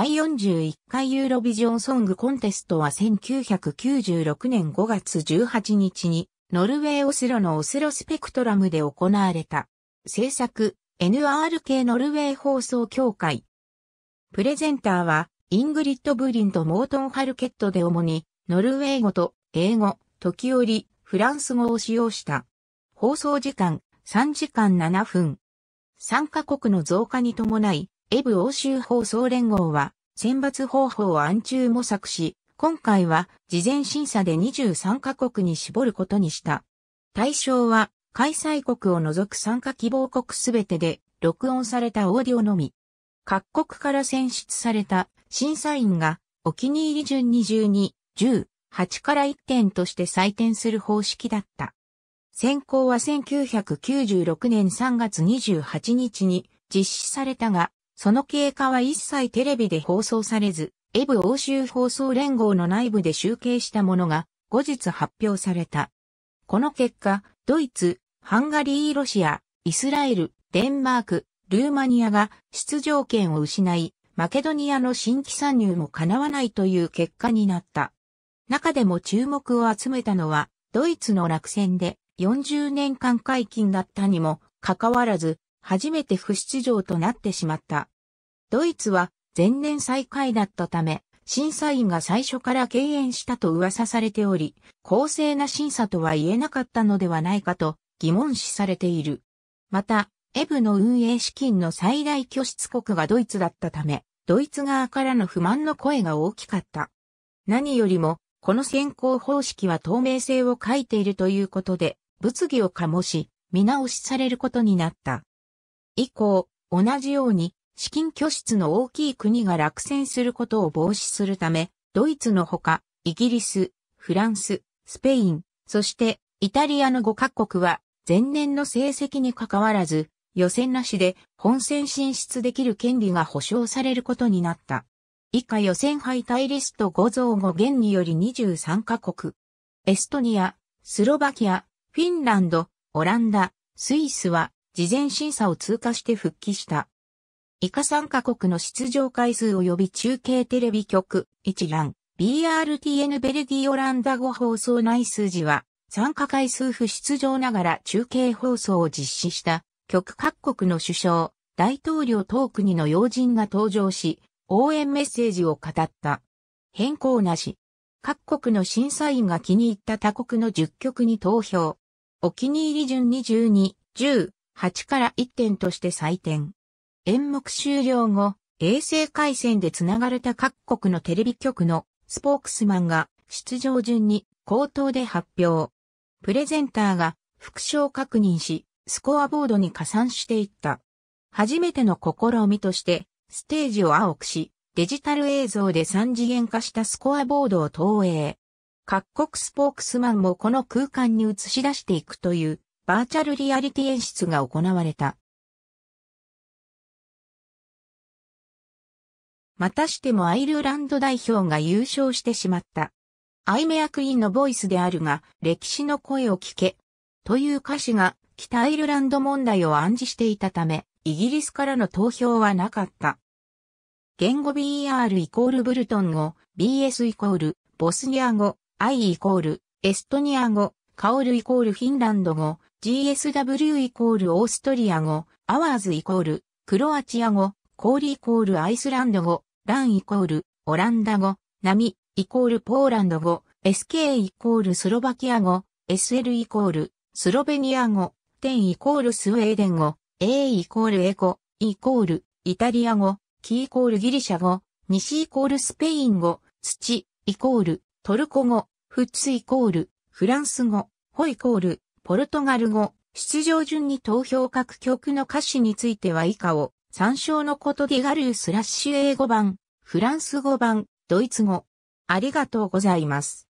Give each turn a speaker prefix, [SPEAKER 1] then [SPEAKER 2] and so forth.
[SPEAKER 1] 第41回ユーロビジョンソングコンテストは1996年5月18日に、ノルウェーオスロのオスロスペクトラムで行われた。制作、NRK ノルウェー放送協会。プレゼンターは、イングリッド・ブリンとモートン・ハルケットで主に、ノルウェー語と英語、時折、フランス語を使用した。放送時間、3時間7分。参加国の増加に伴い、エブ欧州放送連合は、選抜方法を暗中模索し、今回は事前審査で23カ国に絞ることにした。対象は開催国を除く参加希望国すべてで録音されたオーディオのみ。各国から選出された審査員がお気に入り順に12、10、8から1点として採点する方式だった。選考は1996年3月28日に実施されたが、その経過は一切テレビで放送されず、エブ欧州放送連合の内部で集計したものが後日発表された。この結果、ドイツ、ハンガリー、ロシア、イスラエル、デンマーク、ルーマニアが出場権を失い、マケドニアの新規参入も叶わないという結果になった。中でも注目を集めたのは、ドイツの落選で40年間解禁だったにもかかわらず、初めて不出場となってしまった。ドイツは前年最下位だったため、審査員が最初から敬遠したと噂されており、公正な審査とは言えなかったのではないかと疑問視されている。また、エブの運営資金の最大拠出国がドイツだったため、ドイツ側からの不満の声が大きかった。何よりも、この選考方式は透明性を欠いているということで、物議を醸し、見直しされることになった。以降、同じように資金拠出の大きい国が落選することを防止するため、ドイツのほか、イギリス、フランス、スペイン、そしてイタリアの5カ国は前年の成績に関わらず、予選なしで本戦進出できる権利が保障されることになった。以下予選敗退リスト5増5減により23カ国。エストニア、スロバキア、フィンランド、オランダ、スイスは事前審査を通過して復帰した。以下3カ国の出場回数及び中継テレビ局、一覧、BRTN ベルギーオランダ語放送内数字は、参加回数不出場ながら中継放送を実施した局各国の首相、大統領等国の要人が登場し、応援メッセージを語った。変更なし。各国の審査員が気に入った他国の10局に投票。お気に入り順に12、10、8から1点として採点。演目終了後、衛星回線で繋がれた各国のテレビ局のスポークスマンが出場順に口頭で発表。プレゼンターが副賞確認し、スコアボードに加算していった。初めての試みとして、ステージを青くし、デジタル映像で3次元化したスコアボードを投影。各国スポークスマンもこの空間に映し出していくというバーチャルリアリティ演出が行われた。またしてもアイルランド代表が優勝してしまった。アイメアクイーンのボイスであるが、歴史の声を聞け。という歌詞が北アイルランド問題を暗示していたため、イギリスからの投票はなかった。言語 b r イコールブルトン語、BS イコールボスニア語、I イコールエストニア語、カオルイコールフィンランド語、GSW イコールオーストリア語、アワーズイコールクロアチア語、コーリイコールアイスランド語、ランイコールオランダ語、ミイコールポーランド語、SK イコールスロバキア語、SL イコールスロベニア語、テンイコールスウェーデン語、A イコールエコ、イコールイタリア語、キイコールギリシャ語、西イコールスペイン語、土イコールトルコ語、フッツイコールフランス語、ホイコールポルトガル語、出場順に投票各曲の歌詞については以下を参照のことディガルースラッシュ英語版、フランス語版、ドイツ語。ありがとうございます。